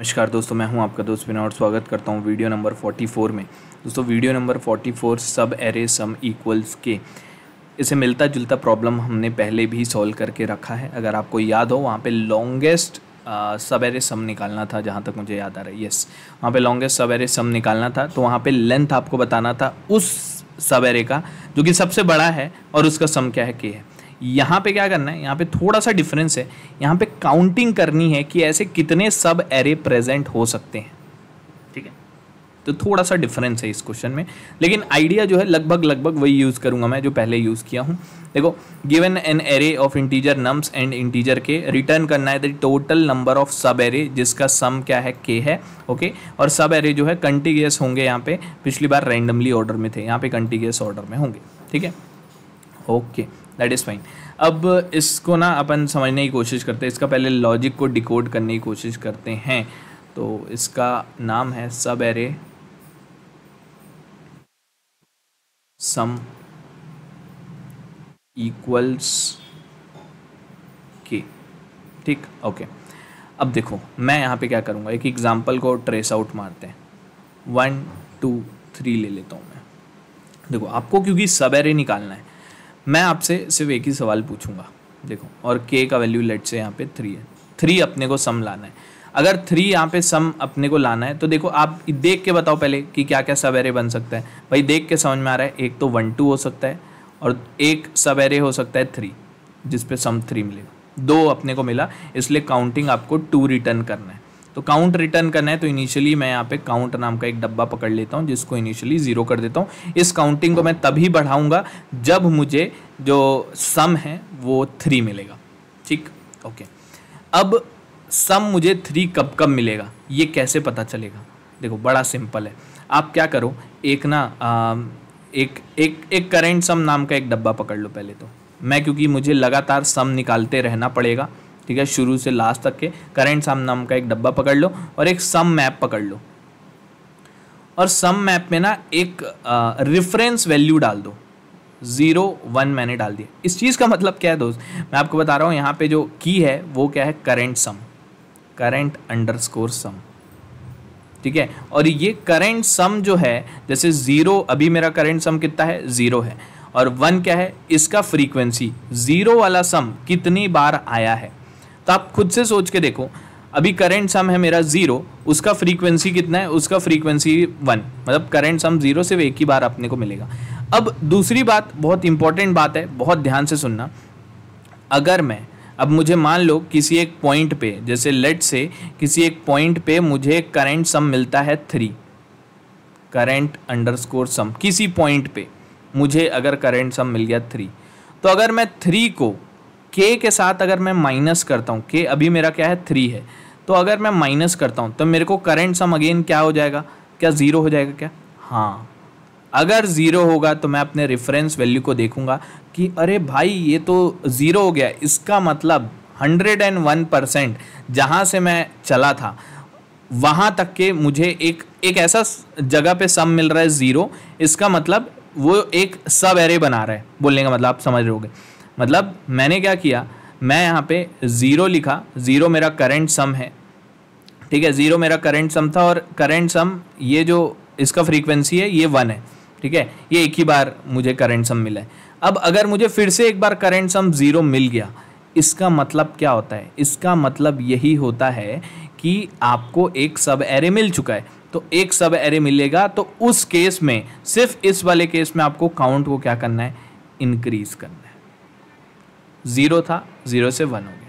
नमस्कार दोस्तों मैं हूं आपका दोस्त बिना और स्वागत करता हूं वीडियो नंबर 44 में दोस्तों वीडियो नंबर 44 सब एरे सम इक्वल्स के इसे मिलता जुलता प्रॉब्लम हमने पहले भी सॉल्व करके रखा है अगर आपको याद हो वहाँ पे लॉन्गेस्ट सब एरे सम निकालना था जहाँ तक मुझे याद आ रहा है यस वहाँ पे लॉन्गेस्ट सब एरे सम निकालना था तो वहाँ पर लेंथ आपको बताना था उस सब एरे का जो कि सबसे बड़ा है और उसका सम क्या है के है यहाँ पे क्या करना है यहाँ पे थोड़ा सा डिफरेंस है यहाँ पे काउंटिंग करनी है कि ऐसे कितने सब एरे प्रेजेंट हो सकते हैं ठीक है तो थोड़ा सा डिफरेंस है इस क्वेश्चन में लेकिन आइडिया जो है लगभग लगभग वही यूज़ करूँगा मैं जो पहले यूज़ किया हूँ देखो given an array of integer nums and integer के रिटर्न करना है the total number of subarray जिसका सम क्या है के है ओके और सब एरे जो है कंटिग्यूस होंगे यहाँ पे पिछली बार रैंडमली ऑर्डर में थे यहाँ पे कंटिग्यूस ऑर्डर में होंगे ठीक है ओके दैट इज़ फाइन अब इसको ना अपन समझने की कोशिश करते हैं इसका पहले लॉजिक को डिकोड करने की कोशिश करते हैं तो इसका नाम है सब एरे सम इक्वल्स के ठीक ओके अब देखो मैं यहाँ पे क्या करूँगा एक एग्जाम्पल को ट्रेस आउट मारते हैं वन टू थ्री ले लेता हूँ मैं देखो आपको क्योंकि सब एरे निकालना है मैं आपसे सिर्फ एक ही सवाल पूछूंगा देखो और के का वैल्यू लेट से यहाँ पे थ्री है थ्री अपने को सम लाना है अगर थ्री यहाँ पे सम अपने को लाना है तो देखो आप देख के बताओ पहले कि क्या क्या सब एरे बन सकता है भाई देख के समझ में आ रहा है एक तो वन टू हो सकता है और एक सब एरे हो सकता है थ्री जिसपे सम थ्री मिलेगा दो अपने को मिला इसलिए काउंटिंग आपको टू रिटर्न करना है तो काउंट रिटर्न करना है तो इनिशियली मैं यहाँ पे काउंट नाम का एक डब्बा पकड़ लेता हूँ जिसको इनिशियली ज़ीरो कर देता हूँ इस काउंटिंग को मैं तभी बढ़ाऊंगा जब मुझे जो सम है वो थ्री मिलेगा ठीक ओके अब सम मुझे थ्री कब कब मिलेगा ये कैसे पता चलेगा देखो बड़ा सिंपल है आप क्या करो एक ना आ, एक एक एक करेंट सम नाम का एक डब्बा पकड़ लो पहले तो मैं क्योंकि मुझे लगातार सम निकालते रहना पड़ेगा ठीक है शुरू से लास्ट तक के करेंट सम नाम का एक डब्बा पकड़ लो और एक सम मैप पकड़ लो और सम मैप में ना एक रेफरेंस वैल्यू डाल दो ज़ीरो वन मैंने डाल दिया इस चीज़ का मतलब क्या है दोस्त मैं आपको बता रहा हूँ यहाँ पे जो की है वो क्या है current sum current underscore sum ठीक है और ये करेंट सम जो है जैसे ज़ीरो अभी मेरा करेंट सम कितना है ज़ीरो है और वन क्या है इसका फ्रीक्वेंसी ज़ीरो वाला सम कितनी बार आया है तो आप खुद से सोच के देखो अभी करंट सम है मेरा ज़ीरो उसका फ्रीक्वेंसी कितना है उसका फ्रीक्वेंसी वन मतलब करंट सम ज़ीरो सिर्फ एक ही बार अपने को मिलेगा अब दूसरी बात बहुत इंपॉर्टेंट बात है बहुत ध्यान से सुनना अगर मैं अब मुझे मान लो किसी एक पॉइंट पे जैसे लेट से किसी एक पॉइंट पे मुझे करंट सम मिलता है थ्री करंट अंडरस्कोर सम किसी पॉइंट पे मुझे अगर करंट सम मिल गया थ्री तो अगर मैं थ्री को के के साथ अगर मैं माइनस करता हूँ के अभी मेरा क्या है थ्री है तो अगर मैं माइनस करता हूँ तो मेरे को करंट सम अगेन क्या हो जाएगा क्या ज़ीरो हो जाएगा क्या हाँ अगर ज़ीरो होगा तो मैं अपने रेफरेंस वैल्यू को देखूंगा कि अरे भाई ये तो ज़ीरो हो गया इसका मतलब हंड्रेड एंड वन परसेंट जहाँ से मैं चला था वहाँ तक के मुझे एक एक ऐसा जगह पे सम मिल रहा है ज़ीरो इसका मतलब वो एक सब एरे बना रहा है बोलने का मतलब आप समझ रहे हो मतलब मैंने क्या किया मैं यहाँ पे ज़ीरो लिखा ज़ीरो मेरा करेंट सम है ठीक है ज़ीरो मेरा करेंट सम था और करेंट सम ये जो इसका फ्रीक्वेंसी है ये वन है ठीक है ये एक ही बार मुझे करेंट सम मिला है अब अगर मुझे फिर से एक बार करेंट सम ज़ीरो मिल गया इसका मतलब क्या होता है इसका मतलब यही होता है कि आपको एक सब एरे मिल चुका है तो एक सब एरे मिलेगा तो उस केस में सिर्फ इस वाले केस में आपको काउंट को क्या करना है इनक्रीज करना है ज़ीरो था ज़ीरो से वन हो गया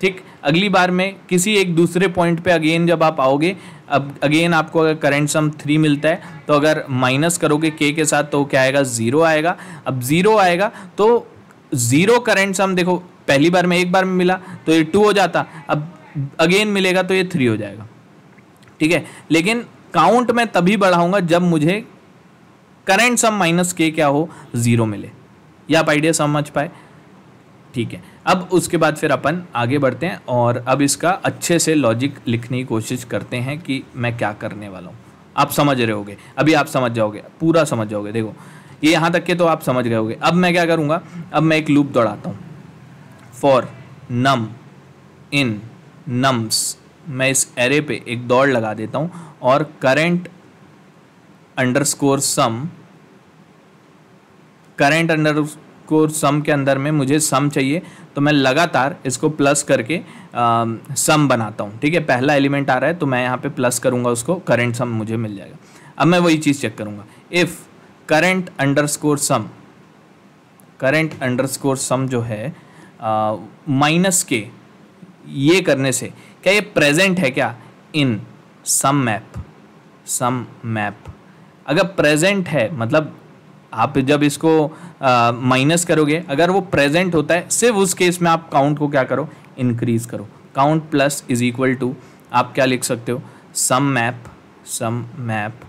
ठीक अगली बार में किसी एक दूसरे पॉइंट पे अगेन जब आप आओगे अब अगेन आपको अगर करंट सम थ्री मिलता है तो अगर माइनस करोगे के के साथ तो क्या आएगा ज़ीरो आएगा अब ज़ीरो आएगा तो ज़ीरो करेंट सम देखो पहली बार में एक बार में मिला तो ये टू हो जाता अब अगेन मिलेगा तो ये थ्री हो जाएगा ठीक है लेकिन काउंट मैं तभी बढ़ाऊंगा जब मुझे करेंट सम माइनस के क्या हो ज़ीरो मिले या आप आइडिया समझ पाए ठीक है अब उसके बाद फिर अपन आगे बढ़ते हैं और अब इसका अच्छे से लॉजिक लिखने की कोशिश करते हैं कि मैं क्या करने वाला हूँ आप समझ रहे होगे अभी आप समझ जाओगे पूरा समझ जाओगे देखो ये यहाँ तक के तो आप समझ गए होगे अब मैं क्या करूँगा अब मैं एक लूप दौड़ाता हूँ फॉर नम इन नम्स मैं इस एरे पे एक दौड़ लगा देता हूँ और current score sum current under को सम के अंदर में मुझे सम चाहिए तो मैं लगातार इसको प्लस करके आ, सम बनाता हूँ ठीक है पहला एलिमेंट आ रहा है तो मैं यहाँ पे प्लस करूँगा उसको करंट सम मुझे मिल जाएगा अब मैं वही चीज़ चेक करूँगा if current under sum current under sum जो है माइनस के ये करने से क्या ये प्रेजेंट है क्या in sum map sum map अगर प्रेजेंट है मतलब आप जब इसको माइनस करोगे अगर वो प्रेजेंट होता है सिर्फ उस केस में आप काउंट को क्या करो इंक्रीज करो count plus is equal to आप क्या लिख सकते हो सम मैप सम मैप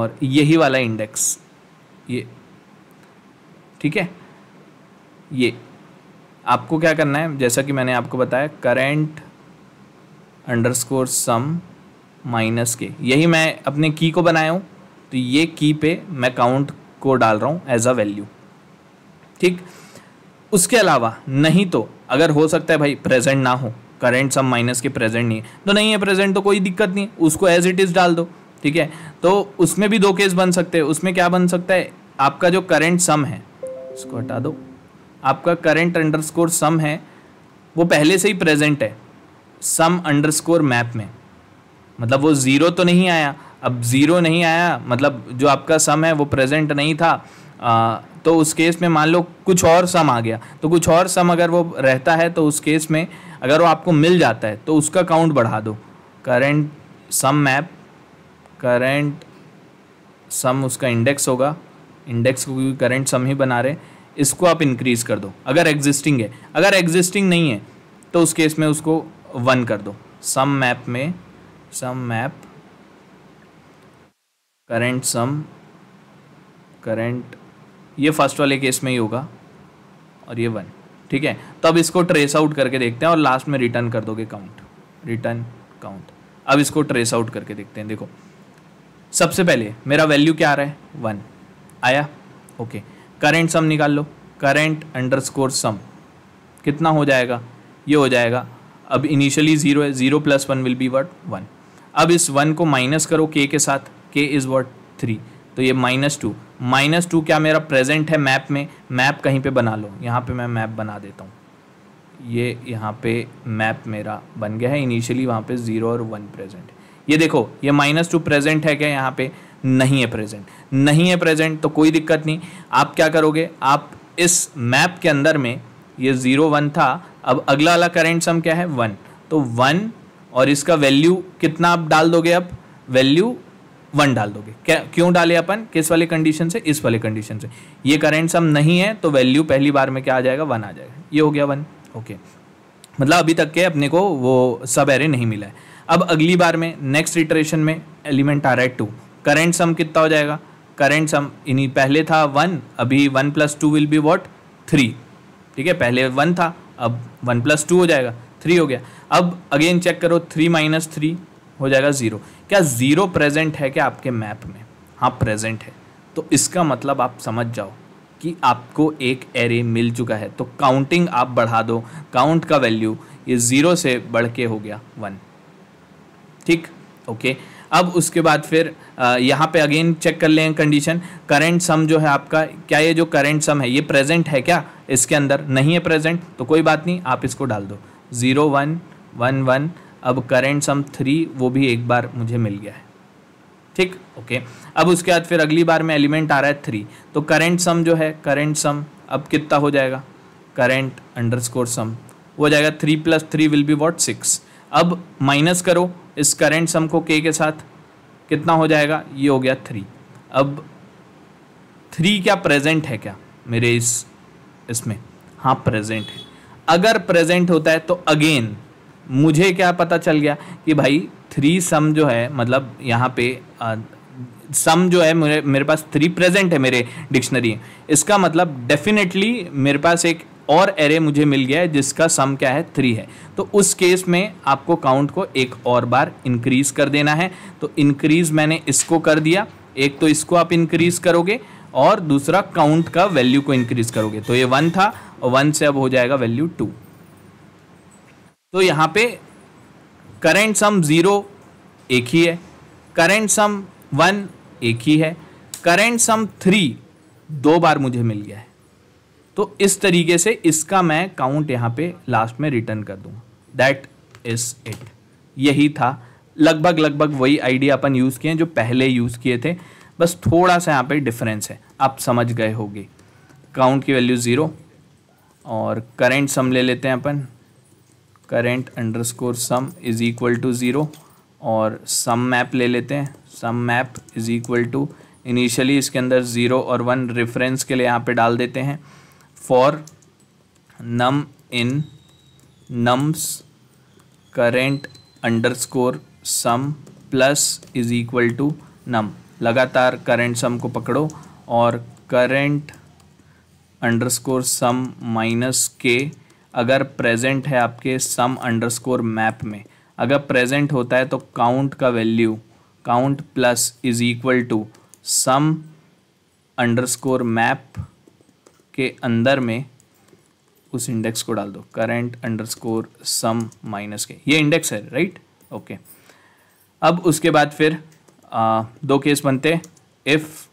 और यही वाला इंडेक्स ये ठीक है ये आपको क्या करना है जैसा कि मैंने आपको बताया करेंट अंडरस्कोर सम माइनस के यही मैं अपने की को बनाया हूँ तो ये की पे मैं काउंट को डाल रहा हूँ एज अ वैल्यू ठीक उसके अलावा नहीं तो अगर हो सकता है भाई प्रेजेंट ना हो current sum minus k present नहीं है तो नहीं है प्रेजेंट तो कोई दिक्कत नहीं उसको एज इट इज़ डाल दो ठीक है तो उसमें भी दो केस बन सकते हैं उसमें क्या बन सकता है आपका जो करेंट सम है उसको हटा दो आपका करेंट अंडरस्कोर सम है वो पहले से ही प्रेजेंट है सम अंडरस्कोर मैप में मतलब वो ज़ीरो तो नहीं आया अब ज़ीरो नहीं आया मतलब जो आपका सम है वो प्रेजेंट नहीं था आ, तो उस केस में मान लो कुछ और सम आ गया तो कुछ और सम अगर वो रहता है तो उस केस में अगर वो आपको मिल जाता है तो उसका काउंट बढ़ा दो current sum map current sum उसका इंडेक्स होगा इंडेक्स को क्योंकि करेंट सम ही बना रहे इसको आप इंक्रीज़ कर दो अगर एग्जिस्टिंग है अगर एग्जिस्टिंग नहीं है तो उस केस में उसको वन कर दो सम मैप में sum map current sum current ये फर्स्ट वाले केस में ही होगा और ये वन ठीक है तो अब इसको ट्रेस आउट करके देखते हैं और लास्ट में रिटर्न कर दोगे काउंट रिटर्न काउंट अब इसको ट्रेस आउट करके देखते हैं देखो सबसे पहले मेरा वैल्यू क्या आ रहा है वन आया ओके करेंट सम निकाल लो करेंट अंडर स्कोर सम कितना हो जाएगा ये हो जाएगा अब इनिशियली ज़ीरो है zero plus one will be what one अब इस वन को माइनस करो के के साथ के इज़ वॉट थ्री तो ये माइनस टू माइनस टू क्या मेरा प्रेजेंट है मैप में मैप कहीं पे बना लो यहाँ पे मैं मैप बना देता हूँ ये यहाँ पे मैप मेरा बन गया है इनिशियली वहाँ पे ज़ीरो और वन प्रेजेंट ये देखो ये माइनस टू प्रेजेंट है क्या यहाँ पे नहीं है प्रेजेंट नहीं है प्रेजेंट तो कोई दिक्कत नहीं आप क्या करोगे आप इस मैप के अंदर में ये ज़ीरो वन था अब अगला वाला करेंट सम क्या है वन तो वन और इसका वैल्यू कितना आप डाल दोगे अब वैल्यू वन डाल दोगे क्या क्यों डाले अपन किस वाले कंडीशन से इस वाले कंडीशन से ये करेंट सम नहीं है तो वैल्यू पहली बार में क्या आ जाएगा वन आ जाएगा ये हो गया वन ओके मतलब अभी तक के अपने को वो सब एरे नहीं मिला है अब अगली बार में नेक्स्ट इटरेशन में एलिमेंट आ रहा है टू करेंट सम कितना हो जाएगा करेंट सम इन्हीं पहले था वन अभी one plus two will be what three ठीक है पहले वन था अब वन प्लस टू हो जाएगा थ्री हो गया अब अगेन चेक करो थ्री माइनस थ्री हो जाएगा ज़ीरो क्या ज़ीरो प्रेजेंट है क्या आपके मैप में हाँ प्रेजेंट है तो इसका मतलब आप समझ जाओ कि आपको एक एरे मिल चुका है तो काउंटिंग आप बढ़ा दो काउंट का वैल्यू ये ज़ीरो से बढ़ के हो गया वन ठीक ओके अब उसके बाद फिर यहाँ पे अगेन चेक कर लें कंडीशन करेंट सम जो है आपका क्या ये जो करेंट सम है ये प्रेजेंट है क्या इसके अंदर नहीं है प्रेजेंट तो कोई बात नहीं आप इसको डाल दो ज़ीरो वन वन वन अब करेंट सम थ्री वो भी एक बार मुझे मिल गया है ठीक ओके अब उसके बाद फिर अगली बार में एलिमेंट आ रहा है थ्री तो करेंट सम जो है करेंट सम अब कितना हो जाएगा करेंट अंडर स्कोर सम वो जाएगा three plus three will be what six अब माइनस करो इस करेंट सम को के के साथ कितना हो जाएगा ये हो गया थ्री अब थ्री क्या प्रेजेंट है क्या मेरे इस इसमें हाँ प्रेजेंट है अगर प्रेजेंट होता है तो अगेन मुझे क्या पता चल गया कि भाई थ्री सम जो है मतलब यहाँ पे आ, सम जो है मेरे मेरे पास थ्री प्रेजेंट है मेरे डिक्शनरी इसका मतलब डेफिनेटली मेरे पास एक और एरे मुझे मिल गया है जिसका सम क्या है थ्री है तो उस केस में आपको काउंट को एक और बार इंक्रीज़ कर देना है तो इंक्रीज़ मैंने इसको कर दिया एक तो इसको आप इंक्रीज़ करोगे और दूसरा काउंट का वैल्यू को इंक्रीज़ करोगे तो ये वन था और वन से अब हो जाएगा वैल्यू टू तो यहाँ पे करेंट सम ज़ीरो एक ही है करेंट सम वन एक ही है करेंट सम थ्री दो बार मुझे मिल गया है तो इस तरीके से इसका मैं काउंट यहाँ पे लास्ट में रिटर्न कर दूँगा दैट इज़ इट यही था लगभग लगभग वही आइडिया अपन यूज़ किए हैं जो पहले यूज़ किए थे बस थोड़ा सा यहाँ पे डिफरेंस है आप समझ गए होगे काउंट की वैल्यू ज़ीरो और करेंट सम ले लेते हैं अपन current underscore sum is equal to zero और सम मैप ले लेते हैं sum map is equal to initially इसके अंदर ज़ीरो और वन रेफरेंस के लिए यहाँ पे डाल देते हैं for num in nums current underscore sum plus is equal to num लगातार करेंट सम को पकड़ो और current underscore sum minus k अगर प्रेजेंट है आपके सम अंडरस्कोर मैप में अगर प्रेजेंट होता है तो काउंट का value count plus is equal to sum underscore map के अंदर में उस इंडेक्स को डाल दो करंट अंडरस्कोर सम माइनस के ये इंडेक्स है राइट ओके okay. अब उसके बाद फिर आ, दो केस बनते if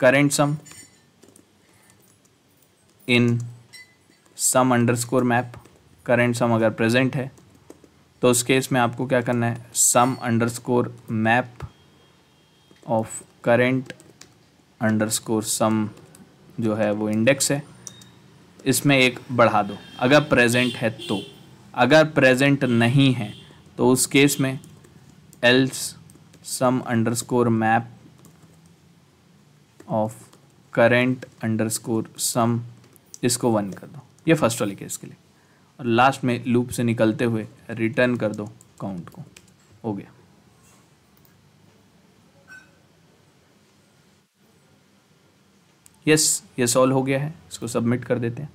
current sum in sum underscore map current sum अगर प्रेजेंट है तो उस केस में आपको क्या करना है sum underscore map of current underscore sum जो है वो इंडेक्स है इसमें एक बढ़ा दो अगर प्रेजेंट है तो अगर प्रेजेंट नहीं है तो उस केस में else sum underscore map of current underscore sum इसको वन कर दो ये फर्स्ट वाले केस के लिए और लास्ट में लूप से निकलते हुए रिटर्न कर दो काउंट को हो गया यस ये सॉल्व हो गया है इसको सबमिट कर देते हैं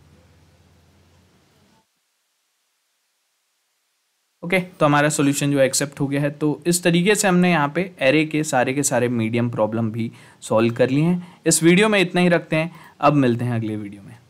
ओके okay, तो हमारा सॉल्यूशन जो एक्सेप्ट हो गया है तो इस तरीके से हमने यहाँ पे एरे के सारे के सारे मीडियम प्रॉब्लम भी सॉल्व कर लिए हैं इस वीडियो में इतना ही रखते हैं अब मिलते हैं अगले वीडियो में